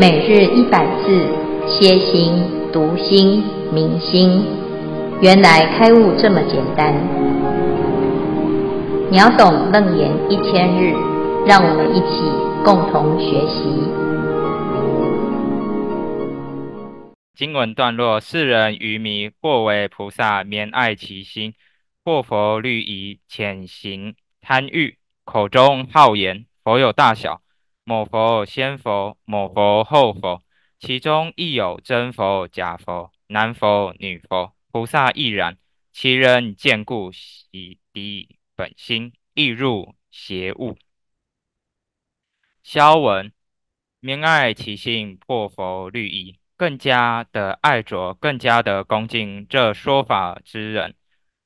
每日一百字，歇心、读心、明心，原来开悟这么简单。秒懂楞严一千日，让我们一起共同学习。经文段落：世人愚迷，或为菩萨免爱其心，或佛律仪潜行贪欲，口中好言，佛有大小。某佛先佛，某佛后佛，其中亦有真佛假佛，男佛女佛，菩萨亦然。其人见故喜低本心，亦入邪悟。消文，明爱其心破佛律仪，更加的爱着，更加的恭敬这说法之人，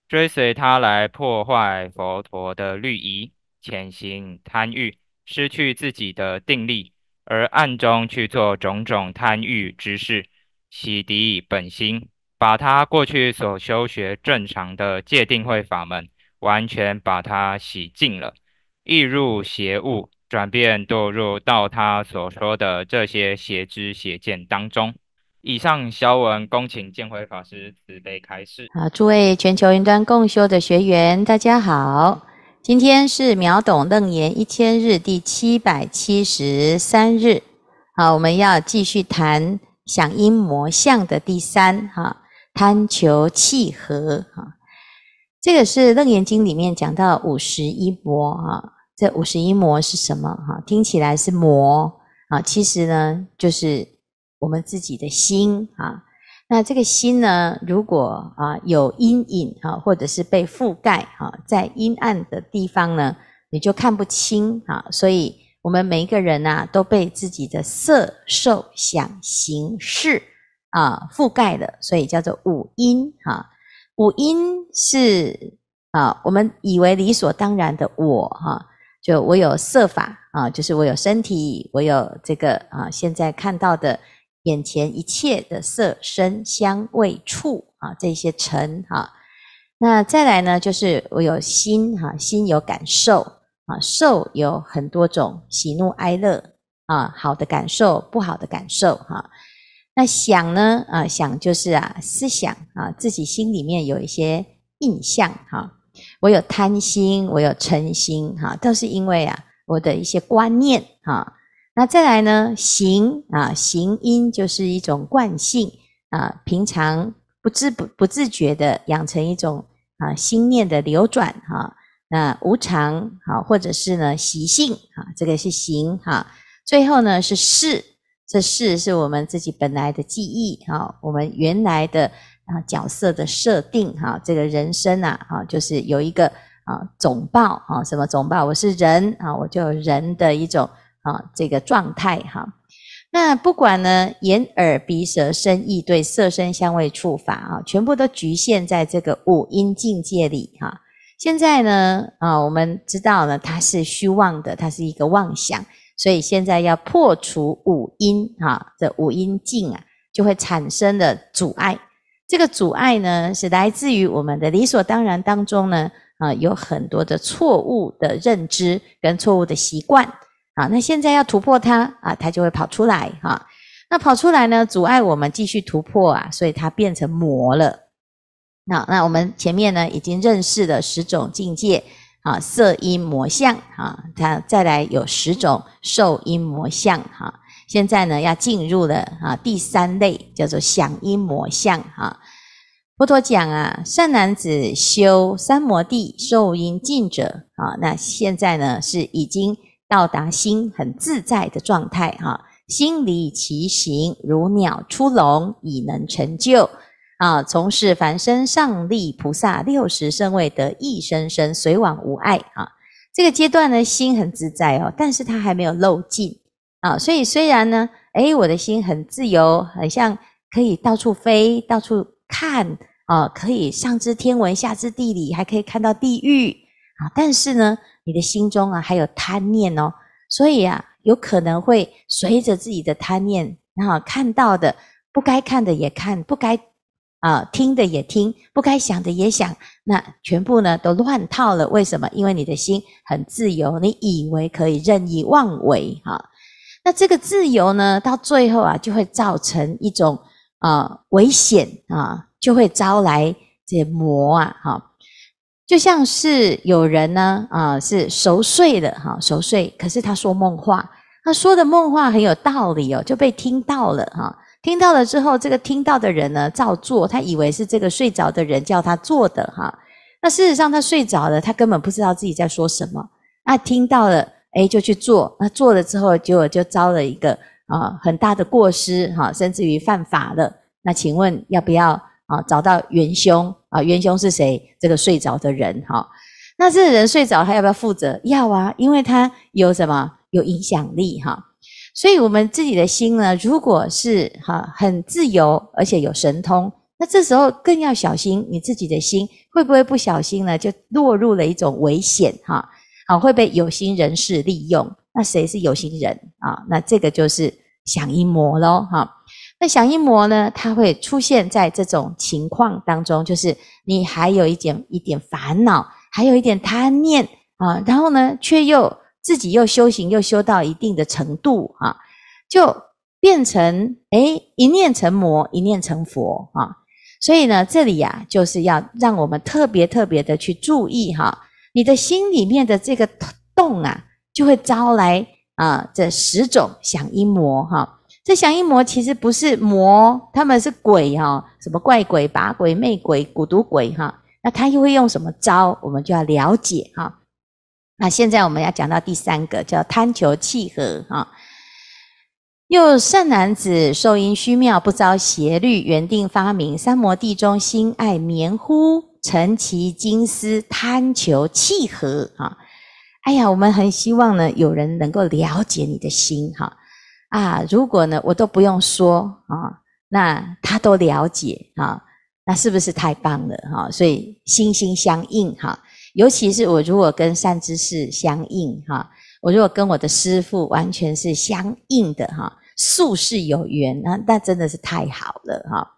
追随他来破坏佛陀的律仪，潜心贪欲。失去自己的定力，而暗中去做种种贪欲之事，洗涤本心，把他过去所修学正常的戒定慧法门，完全把它洗净了，易入邪物，转变堕入到他所说的这些邪知邪见当中。以上消文，恭请建辉法师慈悲开示。啊，诸位全球云端共修的学员，大家好。今天是秒懂楞严一千日第七百七十三日，好，我们要继续谈想因魔相的第三哈，贪求契合哈，这个是楞严经里面讲到五十一魔哈，这五十一魔是什么哈？听起来是魔啊，其实呢，就是我们自己的心啊。那这个心呢，如果啊有阴影啊，或者是被覆盖啊，在阴暗的地方呢，你就看不清啊。所以，我们每一个人啊，都被自己的色、受、想、行、识啊覆盖的，所以叫做五阴啊。五阴是啊，我们以为理所当然的我哈，就我有色法啊，就是我有身体，我有这个啊，现在看到的。眼前一切的色、声、香、味、触啊，这些尘哈。那再来呢，就是我有心哈，心有感受啊，受有很多种喜怒哀乐啊，好的感受，不好的感受哈。那想呢啊，想就是啊，思想啊，自己心里面有一些印象哈。我有贪心，我有嗔心哈，都是因为啊，我的一些观念哈。那再来呢？行啊，行因就是一种惯性啊，平常不自不不自觉的养成一种啊心念的流转哈。那无常好，或者是呢习性啊，这个是行哈。最后呢是事，这事是我们自己本来的记忆哈，我们原来的啊角色的设定哈，这个人生呐啊，就是有一个啊总报啊，什么总报？我是人啊，我就人的一种。啊，这个状态哈，那不管呢，眼、耳、鼻、舌、身、意对色、声、香、味、触、法啊，全部都局限在这个五音境界里哈。现在呢，啊，我们知道呢，它是虚妄的，它是一个妄想，所以现在要破除五音啊这五音境啊，就会产生的阻碍。这个阻碍呢，是来自于我们的理所当然当中呢，啊，有很多的错误的认知跟错误的习惯。啊，那现在要突破它啊，它就会跑出来哈。那跑出来呢，阻碍我们继续突破啊，所以它变成魔了。那那我们前面呢，已经认识了十种境界啊，色音魔相啊，它再来有十种受音魔相哈。现在呢，要进入了啊第三类叫做想音魔相哈。佛陀讲啊，善男子修三摩地受音尽者啊，那现在呢是已经。到达心很自在的状态，哈，心离其形如鸟出笼，已能成就啊！从事凡身上利菩萨六十圣位得一生身，随往无碍啊！这个阶段呢，心很自在哦，但是他还没有漏尽啊，所以虽然呢，诶，我的心很自由，很像可以到处飞，到处看啊，可以上知天文，下知地理，还可以看到地狱啊，但是呢。你的心中啊，还有贪念哦，所以啊，有可能会随着自己的贪念，然后看到的不该看的也看，不该啊听的也听，不该想的也想，那全部呢都乱套了。为什么？因为你的心很自由，你以为可以任意妄为啊。那这个自由呢，到最后啊，就会造成一种啊危险啊，就会招来这魔啊，哈。就像是有人呢，啊，是熟睡的哈，熟睡，可是他说梦话，他说的梦话很有道理哦，就被听到了哈，听到了之后，这个听到的人呢，照做，他以为是这个睡着的人叫他做的哈，那事实上他睡着了，他根本不知道自己在说什么，那听到了，哎，就去做，那做了之后，结果就遭了一个啊很大的过失哈，甚至于犯法了，那请问要不要？啊，找到元凶啊，元凶是谁？这个睡着的人哈，那这个人睡着，他要不要负责？要啊，因为他有什么有影响力哈。所以，我们自己的心呢，如果是哈很自由，而且有神通，那这时候更要小心，你自己的心会不会不小心呢，就落入了一种危险哈？好，会被有心人士利用。那谁是有心人啊？那这个就是想阴魔喽哈。那想阴魔呢？它会出现在这种情况当中，就是你还有一点一点烦恼，还有一点贪念啊，然后呢，却又自己又修行，又修到一定的程度啊，就变成诶一念成魔，一念成佛啊。所以呢，这里呀，就是要让我们特别特别的去注意哈，你的心里面的这个洞啊，就会招来啊这十种想阴魔哈。这降应魔其实不是魔，他们是鬼哈，什么怪鬼、把鬼、魅鬼、蛊毒鬼哈，那他又会用什么招？我们就要了解哈。那现在我们要讲到第三个，叫贪求契合哈，又善男子受因虚妙，不遭邪律，原定发明三魔地中心爱绵呼，成其金丝贪求契合啊。哎呀，我们很希望呢，有人能够了解你的心哈。啊，如果呢，我都不用说啊，那他都了解啊，那是不是太棒了哈？所以心心相印哈，尤其是我如果跟善知识相应哈，我如果跟我的师父完全是相应的哈，宿世有缘啊，那真的是太好了哈。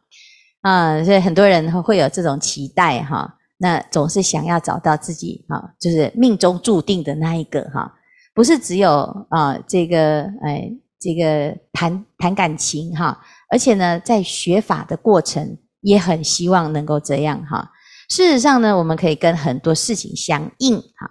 啊，所以很多人会有这种期待哈，那总是想要找到自己哈，就是命中注定的那一个哈，不是只有啊这个哎。这个谈谈感情哈，而且呢，在学法的过程也很希望能够这样哈。事实上呢，我们可以跟很多事情相应哈。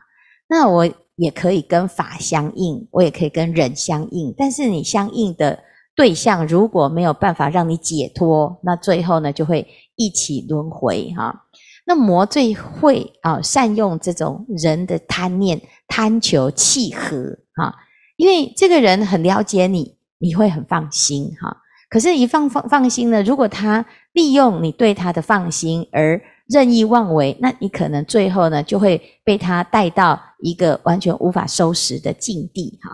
那我也可以跟法相应，我也可以跟人相应。但是你相应的对象如果没有办法让你解脱，那最后呢就会一起轮回哈。那魔最会啊，善用这种人的贪念，贪求契合啊。因为这个人很了解你，你会很放心哈。可是，一放放放心呢，如果他利用你对他的放心而任意妄为，那你可能最后呢就会被他带到一个完全无法收拾的境地哈。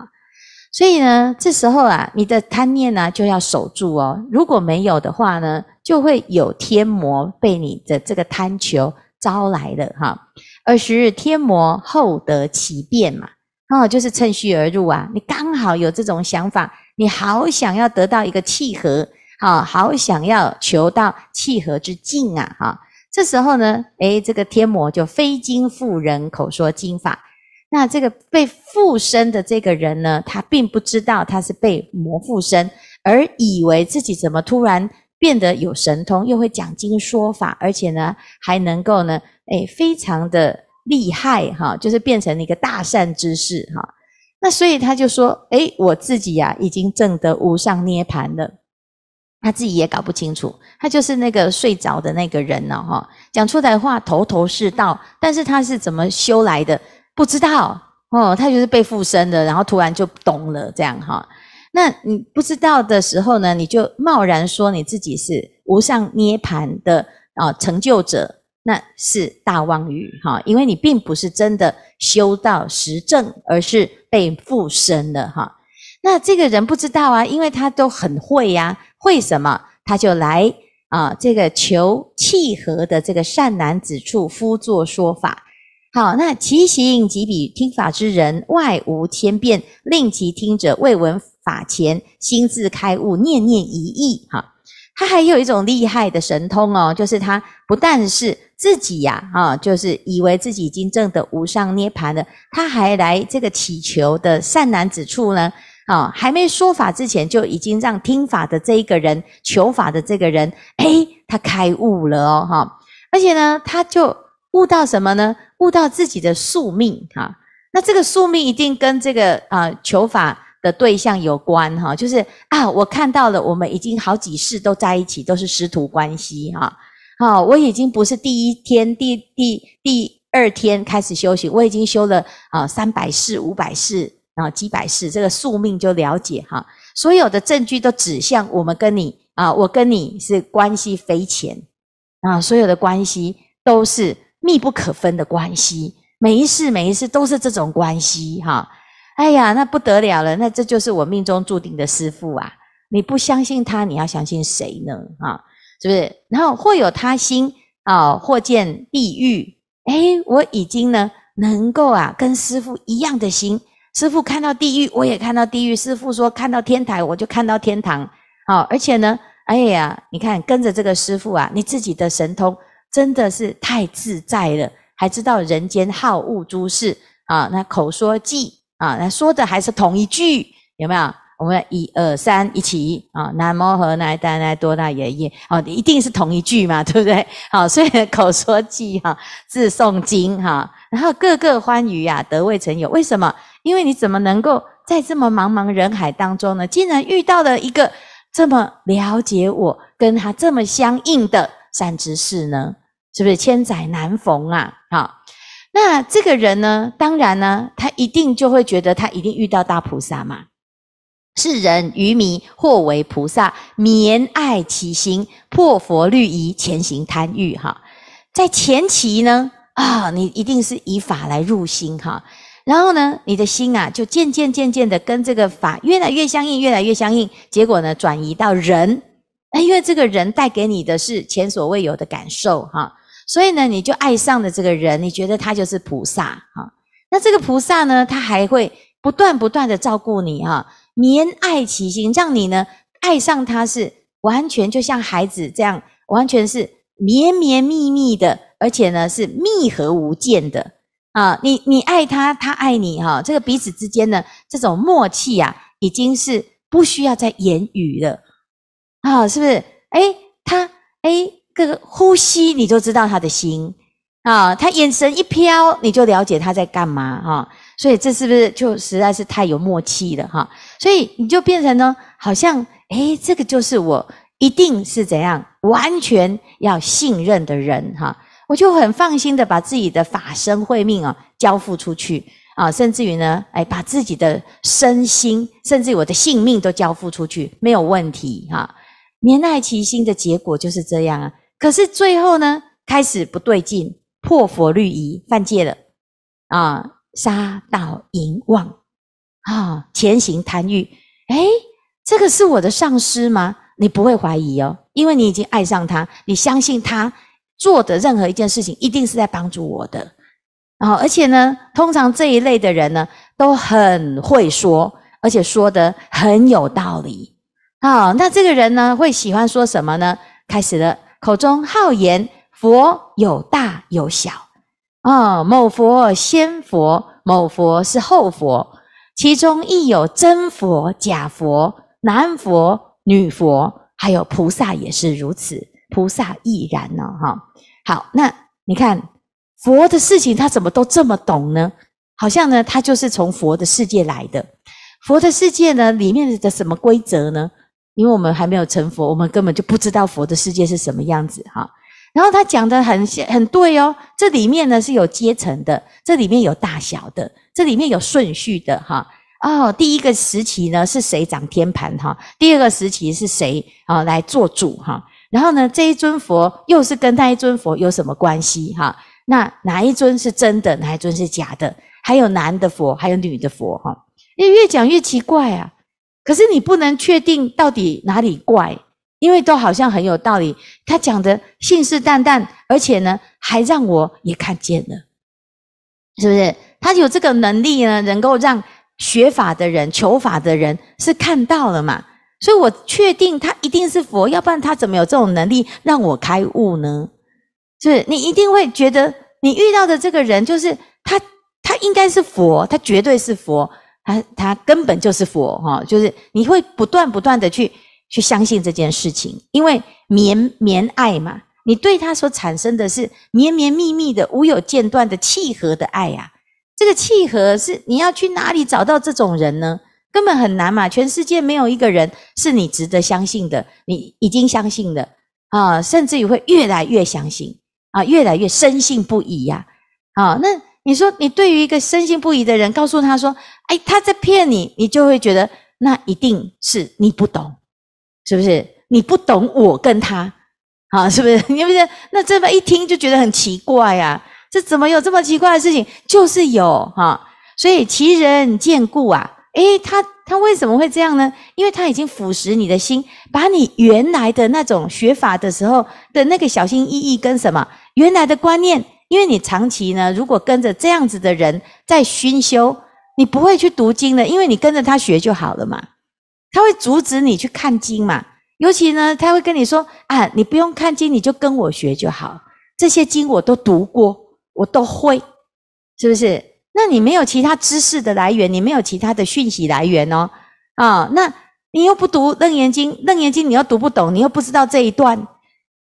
所以呢，这时候啊，你的贪念呢就要守住哦。如果没有的话呢，就会有天魔被你的这个贪求招来了哈。二十日天魔厚得其变嘛。哦，就是趁虚而入啊！你刚好有这种想法，你好想要得到一个契合，啊，好想要求到契合之境啊！哈，这时候呢，诶，这个天魔就非经附人口说经法，那这个被附身的这个人呢，他并不知道他是被魔附身，而以为自己怎么突然变得有神通，又会讲经说法，而且呢，还能够呢，诶，非常的。厉害哈，就是变成了一个大善之事哈。那所以他就说，哎，我自己呀，已经证得无上涅盘了。他自己也搞不清楚，他就是那个睡着的那个人呢哈。讲出来的话头头是道，但是他是怎么修来的，不知道哦。他就是被附身的，然后突然就懂了这样哈。那你不知道的时候呢，你就贸然说你自己是无上涅盘的啊成就者。那是大妄语哈，因为你并不是真的修到实证，而是被附身了哈。那这个人不知道啊，因为他都很会呀，会什么他就来啊，这个求契合的这个善男子处夫作说法。好，那其行即比听法之人外无千变，令其听者未闻法前心自开悟，念念一意哈。他还有一种厉害的神通哦，就是他不但是自己呀，啊，就是以为自己已经证得无上涅盘了，他还来这个祈求的善男子处呢，啊，还没说法之前就已经让听法的这一个人、求法的这个人，哎，他开悟了哦，哈，而且呢，他就悟到什么呢？悟到自己的宿命哈。那这个宿命一定跟这个啊求法。的对象有关哈，就是啊，我看到了，我们已经好几世都在一起，都是师徒关系哈。好，我已经不是第一天、第第第二天开始修行，我已经修了啊三百世、五百世啊几百世，这个宿命就了解哈。所有的证据都指向我们跟你啊，我跟你是关系匪浅啊，所有的关系都是密不可分的关系，每一世每一世都是这种关系哈。哎呀，那不得了了，那这就是我命中注定的师傅啊！你不相信他，你要相信谁呢？啊，是不是？然后或有他心啊，或见地狱。哎，我已经呢能够啊跟师傅一样的心。师傅看到地狱，我也看到地狱。师傅说看到天台，我就看到天堂。好，而且呢，哎呀，你看跟着这个师傅啊，你自己的神通真的是太自在了，还知道人间好恶诸事啊。那口说记。啊，那说的还是同一句，有没有？我们一二三，一起啊！南摩和南丹南多大爷爷哦，一定是同一句嘛，对不对？好，所以口说记哈，自诵经哈，然后个个欢愉呀，得未曾有。为什么？因为你怎么能够在这么茫茫人海当中呢，竟然遇到了一个这么了解我，跟他这么相应的善知识呢？是不是千载难逢啊？好。那这个人呢？当然呢，他一定就会觉得他一定遇到大菩萨嘛。是人愚迷，或为菩萨，绵爱其心，破佛律仪，潜行贪欲。哈，在前期呢，啊，你一定是以法来入心哈。然后呢，你的心啊，就渐渐渐渐的跟这个法越来越相应，越来越相应。结果呢，转移到人，因为这个人带给你的是前所未有的感受哈。所以呢，你就爱上了这个人，你觉得他就是菩萨哈？那这个菩萨呢，他还会不断不断的照顾你哈，绵爱其心，让你呢爱上他是完全就像孩子这样，完全是绵绵密密的，而且呢是密合无间。的啊，你你爱他，他爱你哈，这个彼此之间呢这种默契啊，已经是不需要再言语了啊，是不是？哎，他，哎。个呼吸你就知道他的心啊，他眼神一飘你就了解他在干嘛哈，所以这是不是就实在是太有默契了哈？所以你就变成呢，好像哎，这个就是我一定是怎样完全要信任的人哈，我就很放心的把自己的法身慧命啊交付出去啊，甚至于呢，哎，把自己的身心甚至我的性命都交付出去，没有问题哈。年爱其心的结果就是这样啊。可是最后呢，开始不对劲，破佛律仪犯戒了啊！杀盗淫妄啊，潜行贪欲。哎，这个是我的上师吗？你不会怀疑哦，因为你已经爱上他，你相信他做的任何一件事情一定是在帮助我的啊！而且呢，通常这一类的人呢，都很会说，而且说的很有道理啊。那这个人呢，会喜欢说什么呢？开始了。口中好言，佛有大有小，啊，某佛先佛，某佛是后佛，其中亦有真佛、假佛，男佛、女佛，还有菩萨也是如此，菩萨亦然呢，哈。好，那你看佛的事情，他怎么都这么懂呢？好像呢，他就是从佛的世界来的。佛的世界呢，里面的什么规则呢？因为我们还没有成佛，我们根本就不知道佛的世界是什么样子哈。然后他讲的很很对哦，这里面呢是有阶层的，这里面有大小的，这里面有顺序的哈。哦，第一个时期呢是谁掌天盘哈？第二个时期是谁啊来做主哈？然后呢这一尊佛又是跟那一尊佛有什么关系哈？那哪一尊是真的，哪一尊是假的？还有男的佛，还有女的佛哈？越越讲越奇怪啊！可是你不能确定到底哪里怪，因为都好像很有道理。他讲的信誓旦旦，而且呢还让我也看见了，是不是？他有这个能力呢，能够让学法的人、求法的人是看到了嘛？所以我确定他一定是佛，要不然他怎么有这种能力让我开悟呢？是不是？你一定会觉得你遇到的这个人就是他，他应该是佛，他绝对是佛。他他根本就是佛哈，就是你会不断不断的去去相信这件事情，因为绵绵爱嘛，你对他所产生的是绵绵密密的、无有间断的契合的爱呀。这个契合是你要去哪里找到这种人呢？根本很难嘛，全世界没有一个人是你值得相信的，你已经相信的啊，甚至于会越来越相信啊，越来越深信不疑呀。啊，那。你说你对于一个深信不疑的人，告诉他说：“哎，他在骗你。”你就会觉得那一定是你不懂，是不是？你不懂我跟他啊，是不是？你不是那这么一听就觉得很奇怪呀？这怎么有这么奇怪的事情？就是有哈，所以奇人见故啊。哎，他他为什么会这样呢？因为他已经腐蚀你的心，把你原来的那种学法的时候的那个小心翼翼跟什么原来的观念。因为你长期呢，如果跟着这样子的人在熏修，你不会去读经的，因为你跟着他学就好了嘛。他会阻止你去看经嘛？尤其呢，他会跟你说啊，你不用看经，你就跟我学就好。这些经我都读过，我都会，是不是？那你没有其他知识的来源，你没有其他的讯息来源哦。啊，那你又不读楞严经，楞严经你又读不懂，你又不知道这一段。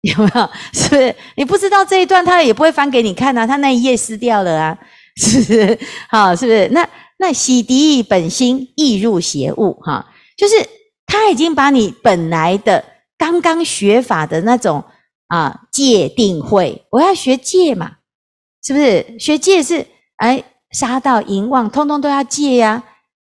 有没有？是不是你不知道这一段，他也不会翻给你看啊，他那一页撕掉了啊，是不是？好，是不是？那那洗涤本心，易入邪物哈，就是他已经把你本来的刚刚学法的那种啊戒定慧，我要学戒嘛，是不是？学戒是哎，杀盗淫妄，通通都要戒呀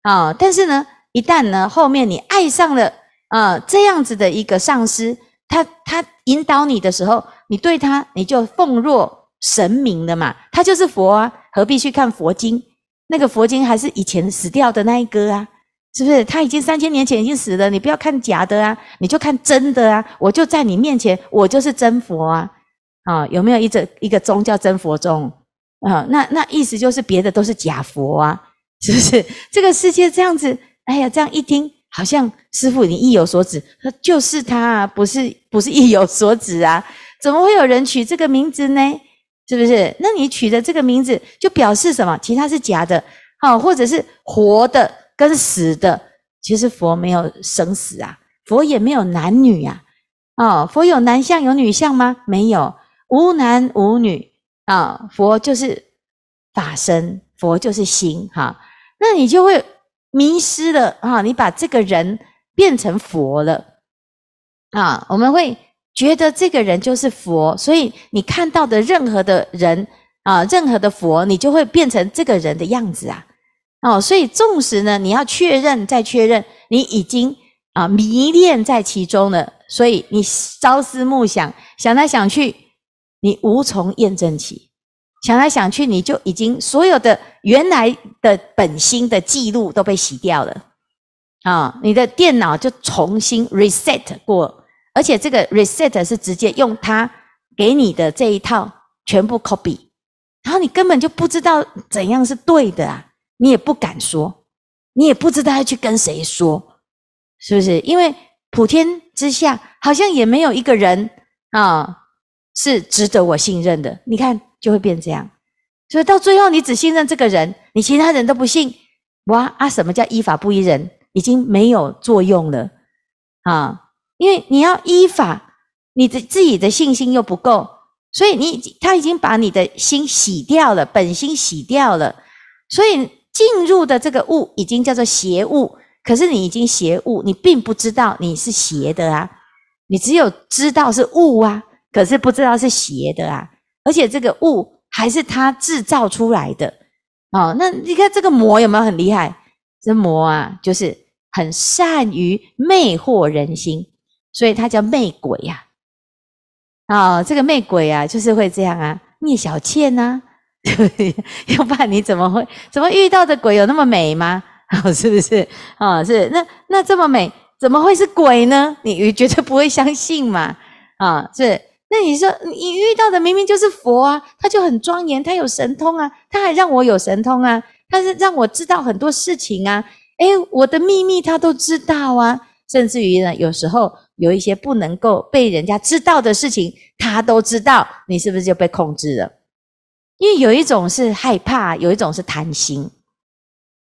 啊！但是呢，一旦呢后面你爱上了啊这样子的一个上师。他他引导你的时候，你对他你就奉若神明的嘛？他就是佛啊，何必去看佛经？那个佛经还是以前死掉的那一个啊，是不是？他已经三千年前已经死了，你不要看假的啊，你就看真的啊！我就在你面前，我就是真佛啊！啊，有没有一个一个宗叫真佛宗啊？那那意思就是别的都是假佛啊，是不是？这个世界这样子，哎呀，这样一听。好像师父你意有所指，他就是他，不是不是意有所指啊？怎么会有人取这个名字呢？是不是？那你取的这个名字就表示什么？其他是假的，好，或者是活的跟死的。其实佛没有生死啊，佛也没有男女啊。哦，佛有男相有女相吗？没有，无男无女啊。佛就是法身，佛就是心哈。那你就会。迷失了啊！你把这个人变成佛了啊！我们会觉得这个人就是佛，所以你看到的任何的人啊，任何的佛，你就会变成这个人的样子啊！哦，所以纵使呢，你要确认再确认，你已经啊迷恋在其中了，所以你朝思暮想，想来想去，你无从验证起。想来想去，你就已经所有的原来的本心的记录都被洗掉了啊！你的电脑就重新 reset 过，而且这个 reset 是直接用它给你的这一套全部 copy，然后你根本就不知道怎样是对的啊！你也不敢说，你也不知道要去跟谁说，是不是？因为普天之下好像也没有一个人啊。是值得我信任的，你看就会变这样，所以到最后你只信任这个人，你其他人都不信哇啊！什么叫依法不依人？已经没有作用了啊！因为你要依法，你的自己的信心又不够，所以你他已经把你的心洗掉了，本心洗掉了，所以进入的这个物已经叫做邪物。可是你已经邪物，你并不知道你是邪的啊，你只有知道是物啊。可是不知道是邪的啊，而且这个物还是他制造出来的哦。那你看这个魔有没有很厉害？这魔啊，就是很善于魅惑人心，所以它叫魅鬼呀。哦，这个魅鬼啊，就是会这样啊。聂小倩啊。要不然你怎么会怎么遇到的鬼有那么美吗？哦，是不是？哦，是那那这么美，怎么会是鬼呢？你绝对不会相信嘛。啊，是。那你说，你遇到的明明就是佛啊，他就很庄严，他有神通啊，他还让我有神通啊，他是让我知道很多事情啊，哎，我的秘密他都知道啊，甚至于呢，有时候有一些不能够被人家知道的事情，他都知道，你是不是就被控制了？因为有一种是害怕，有一种是贪心，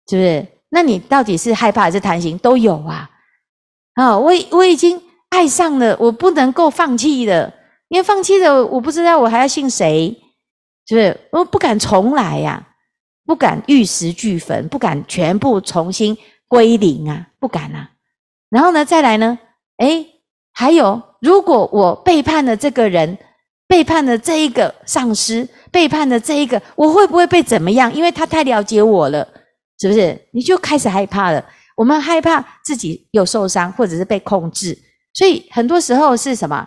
是不是？那你到底是害怕还是贪心，都有啊。啊，我我已经爱上了，我不能够放弃了。因为放弃了，我不知道我还要信谁，是不是？我不敢重来呀，不敢玉石俱焚，不敢全部重新归零啊，不敢啊。然后呢，再来呢？哎，还有，如果我背叛了这个人，背叛了这一个上司，背叛了这一个，我会不会被怎么样？因为他太了解我了，是不是？你就开始害怕了。我们害怕自己有受伤，或者是被控制，所以很多时候是什么？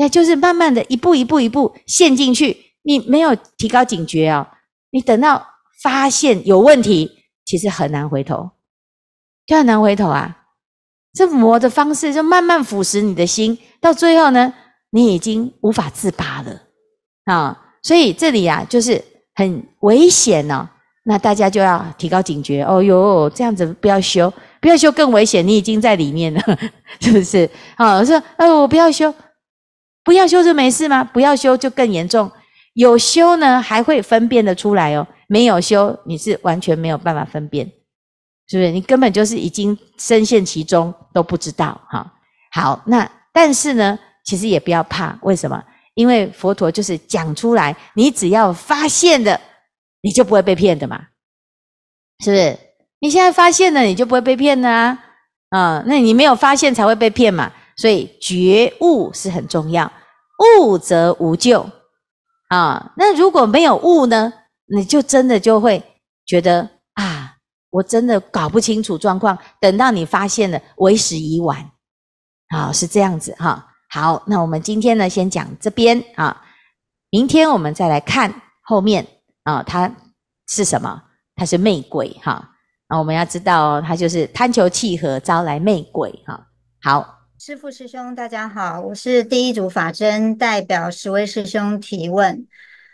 那就是慢慢的一步一步一步陷进去，你没有提高警觉啊，你等到发现有问题，其实很难回头，就很难回头啊。这磨的方式就慢慢腐蚀你的心，到最后呢，你已经无法自拔了啊。所以这里啊，就是很危险哦。那大家就要提高警觉哦哟，这样子不要修，不要修更危险，你已经在里面了，是不是？啊，我说，哎，我不要修。不要修就没事吗？不要修就更严重。有修呢，还会分辨的出来哦。没有修，你是完全没有办法分辨，是不是？你根本就是已经深陷其中，都不知道哈。好，那但是呢，其实也不要怕。为什么？因为佛陀就是讲出来，你只要发现了，你就不会被骗的嘛。是不是？你现在发现了，你就不会被骗的啊，那你没有发现才会被骗嘛。所以觉悟是很重要，悟则无咎啊。那如果没有悟呢，你就真的就会觉得啊，我真的搞不清楚状况。等到你发现了，为时已晚啊，是这样子哈。好，那我们今天呢，先讲这边啊，明天我们再来看后面啊，它是什么？它是魅鬼哈。那我们要知道，它就是贪求契合，招来魅鬼哈。好。师父、师兄，大家好，我是第一组法针代表十位师兄提问。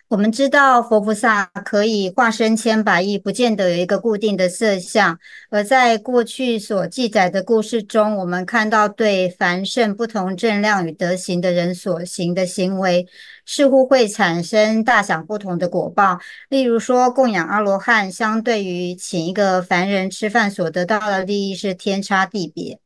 我们知道佛菩萨可以化身千百亿，不见得有一个固定的色相。而在过去所记载的故事中，我们看到对凡圣不同正量与德行的人所行的行为，似乎会产生大小不同的果报。例如说，供养阿罗汉，相对于请一个凡人吃饭，所得到的利益是天差地别。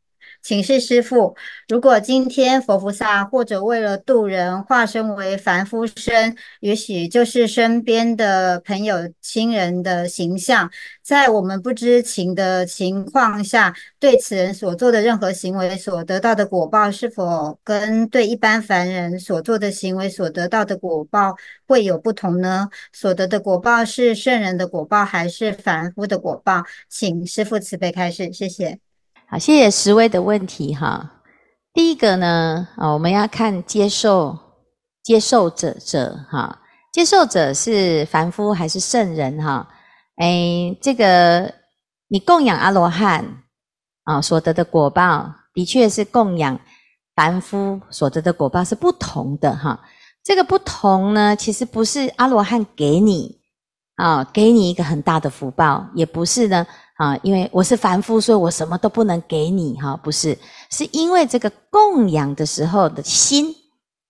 请示师父，如果今天佛菩萨或者为了度人化身为凡夫身，也许就是身边的朋友、亲人的形象，在我们不知情的情况下，对此人所做的任何行为所得到的果报，是否跟对一般凡人所做的行为所得到的果报会有不同呢？所得的果报是圣人的果报，还是凡夫的果报？请师父慈悲开示，谢谢。好，谢谢十威的问题哈。第一个呢，啊，我们要看接受接受者者哈，接受者是凡夫还是圣人哈？哎，这个你供养阿罗汉啊，所得的果报，的确是供养凡夫所得的果报是不同的哈。这个不同呢，其实不是阿罗汉给你啊，给你一个很大的福报，也不是呢。啊，因为我是凡夫，所以我什么都不能给你哈，不是？是因为这个供养的时候的心，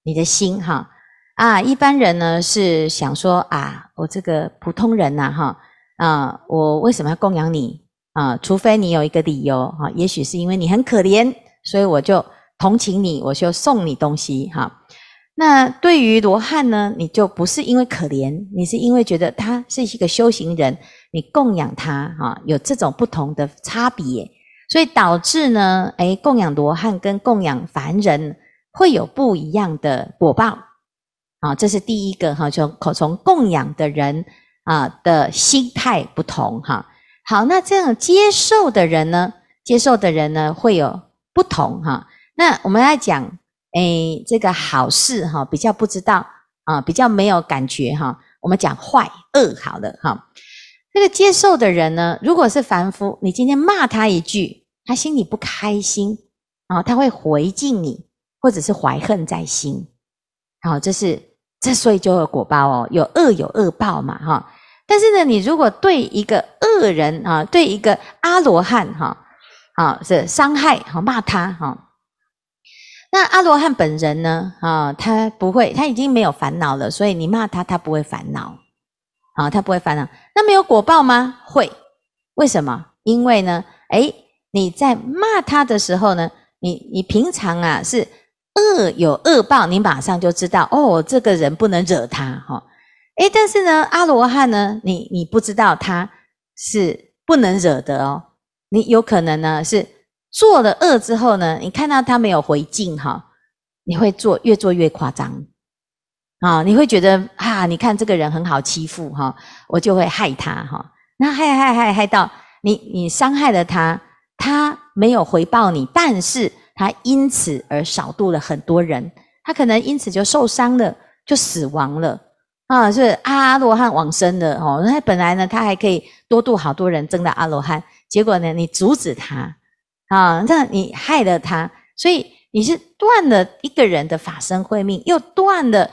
你的心哈啊，一般人呢是想说啊，我这个普通人呐哈啊，我为什么要供养你啊？除非你有一个理由哈，也许是因为你很可怜，所以我就同情你，我就送你东西哈。那对于罗汉呢，你就不是因为可怜，你是因为觉得他是一个修行人，你供养他哈，有这种不同的差别，所以导致呢，哎，供养罗汉跟供养凡人会有不一样的果报啊，这是第一个哈，从从供养的人啊的心态不同哈。好，那这样接受的人呢，接受的人呢会有不同哈。那我们来讲。哎，这个好事哈，比较不知道啊，比较没有感觉哈。我们讲坏恶，好了哈。这个接受的人呢，如果是凡夫，你今天骂他一句，他心里不开心啊，他会回敬你，或者是怀恨在心。好，这是这所以就有果报哦，有恶有恶报嘛哈。但是呢，你如果对一个恶人啊，对一个阿罗汉哈，啊，是伤害哈，骂他哈。那阿罗汉本人呢？啊，他不会，他已经没有烦恼了，所以你骂他，他不会烦恼。啊，他不会烦恼。那没有果报吗？会。为什么？因为呢，哎，你在骂他的时候呢，你你平常啊是恶有恶报，你马上就知道哦，这个人不能惹他哈。哎，但是呢，阿罗汉呢，你你不知道他是不能惹的哦，你有可能呢是。做了恶之后呢，你看到他没有回敬哈，你会做越做越夸张，啊，你会觉得啊，你看这个人很好欺负哈，我就会害他哈。那害害害害到你，你伤害了他，他没有回报你，但是他因此而少度了很多人，他可能因此就受伤了，就死亡了啊，是阿罗汉往生的哦。那本来呢，他还可以多度好多人，证到阿罗汉，结果呢，你阻止他。啊，那你害了他，所以你是断了一个人的法身慧命，又断了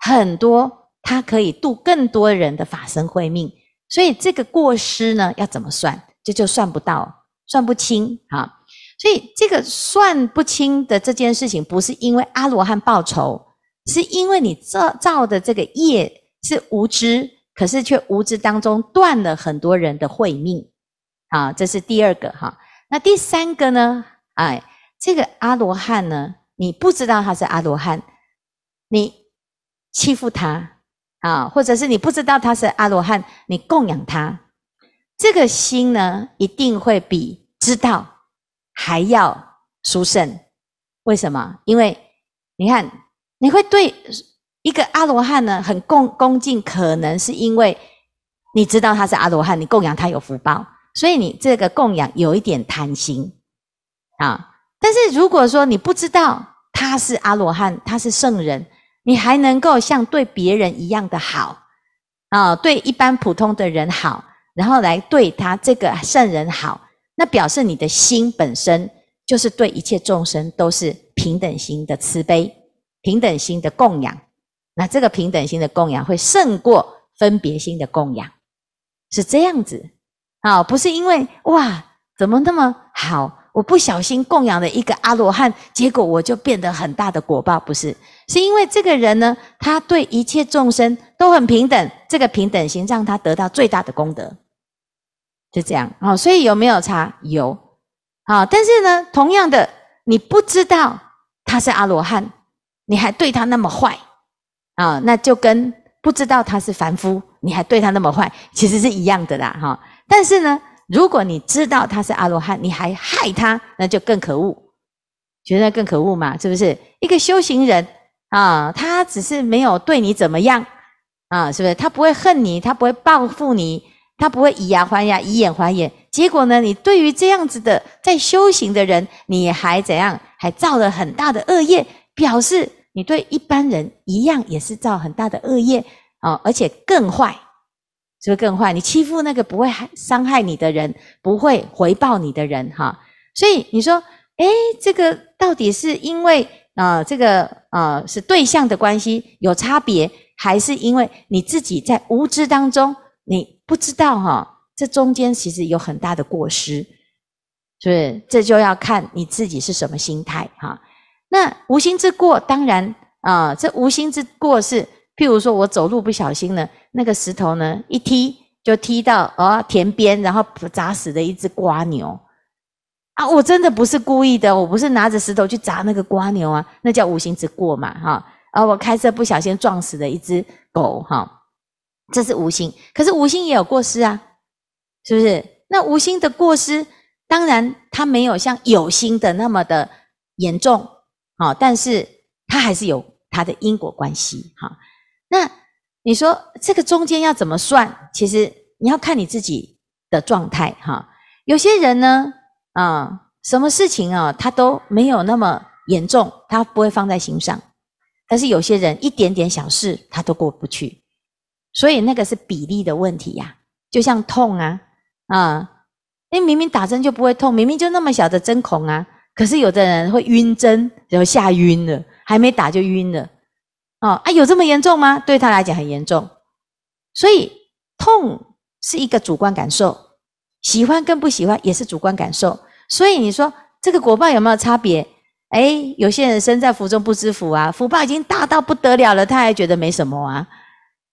很多他可以度更多人的法身慧命，所以这个过失呢，要怎么算？这就算不到，算不清啊。所以这个算不清的这件事情，不是因为阿罗汉报仇，是因为你造造的这个业是无知，可是却无知当中断了很多人的慧命啊。这是第二个哈。那第三个呢？哎，这个阿罗汉呢，你不知道他是阿罗汉，你欺负他啊，或者是你不知道他是阿罗汉，你供养他，这个心呢，一定会比知道还要殊胜。为什么？因为你看，你会对一个阿罗汉呢很恭恭敬，可能是因为你知道他是阿罗汉，你供养他有福报。所以你这个供养有一点贪心啊，但是如果说你不知道他是阿罗汉，他是圣人，你还能够像对别人一样的好啊，对一般普通的人好，然后来对他这个圣人好，那表示你的心本身就是对一切众生都是平等心的慈悲、平等心的供养。那这个平等心的供养会胜过分别心的供养，是这样子。啊，不是因为哇，怎么那么好？我不小心供养了一个阿罗汉，结果我就变得很大的果报，不是？是因为这个人呢，他对一切众生都很平等，这个平等心让他得到最大的功德，就这样。好，所以有没有查？有。好，但是呢，同样的，你不知道他是阿罗汉，你还对他那么坏啊？那就跟不知道他是凡夫，你还对他那么坏，其实是一样的啦，哈。但是呢，如果你知道他是阿罗汉，你还害他，那就更可恶，觉得更可恶嘛？是不是？一个修行人啊，他只是没有对你怎么样啊？是不是？他不会恨你，他不会报复你，他不会以牙还牙，以眼还眼。结果呢，你对于这样子的在修行的人，你还怎样？还造了很大的恶业，表示你对一般人一样也是造很大的恶业啊，而且更坏。就会更坏。你欺负那个不会伤害你的人，不会回报你的人，哈。所以你说，哎，这个到底是因为啊，这个啊是对象的关系有差别，还是因为你自己在无知当中，你不知道哈？这中间其实有很大的过失，所以这就要看你自己是什么心态哈。那无心之过，当然啊，这无心之过是。譬如说，我走路不小心呢，那个石头呢一踢就踢到啊田边，然后砸死了一只瓜牛啊！我真的不是故意的，我不是拿着石头去砸那个瓜牛啊，那叫无心之过嘛，哈！啊，我开车不小心撞死了一只狗，哈，这是无心，可是无心也有过失啊，是不是？那无心的过失，当然它没有像有心的那么的严重，好，但是它还是有它的因果关系，哈。那你说这个中间要怎么算？其实你要看你自己的状态哈。有些人呢，啊，什么事情啊，他都没有那么严重，他不会放在心上。但是有些人一点点小事，他都过不去。所以那个是比例的问题呀，就像痛啊，啊，哎，明明打针就不会痛，明明就那么小的针孔啊，可是有的人会晕针，然后吓晕了，还没打就晕了。哦啊，有这么严重吗？对他来讲很严重，所以痛是一个主观感受，喜欢跟不喜欢也是主观感受。所以你说这个果报有没有差别？哎，有些人身在福中不知福啊，福报已经大到不得了了，他还觉得没什么啊。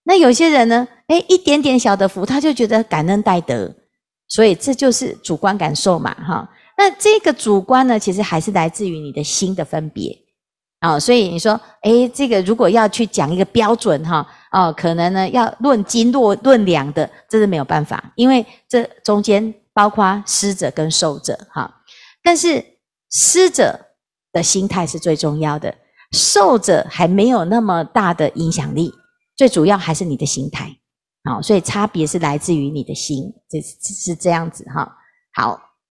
那有些人呢，哎，一点点小的福他就觉得感恩戴德，所以这就是主观感受嘛，哈。那这个主观呢，其实还是来自于你的心的分别。啊，所以你说，诶，这个如果要去讲一个标准哈，哦，可能呢要论斤论论两的，这是没有办法，因为这中间包括施者跟受者哈。但是施者的心态是最重要的，受者还没有那么大的影响力，最主要还是你的心态。好，所以差别是来自于你的心，这是这样子哈。好。